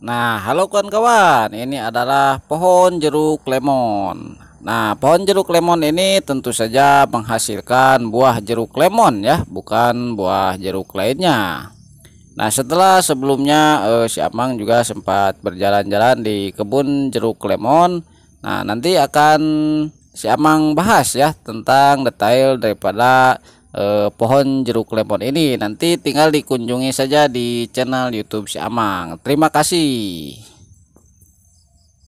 Nah, halo kawan-kawan. Ini adalah pohon jeruk lemon. Nah, pohon jeruk lemon ini tentu saja menghasilkan buah jeruk lemon ya, bukan buah jeruk lainnya. Nah, setelah sebelumnya eh, si Amang juga sempat berjalan-jalan di kebun jeruk lemon. Nah, nanti akan si Amang bahas ya tentang detail daripada eh, pohon jeruk lemon ini nanti tinggal dikunjungi saja di channel YouTube si Amang terima kasih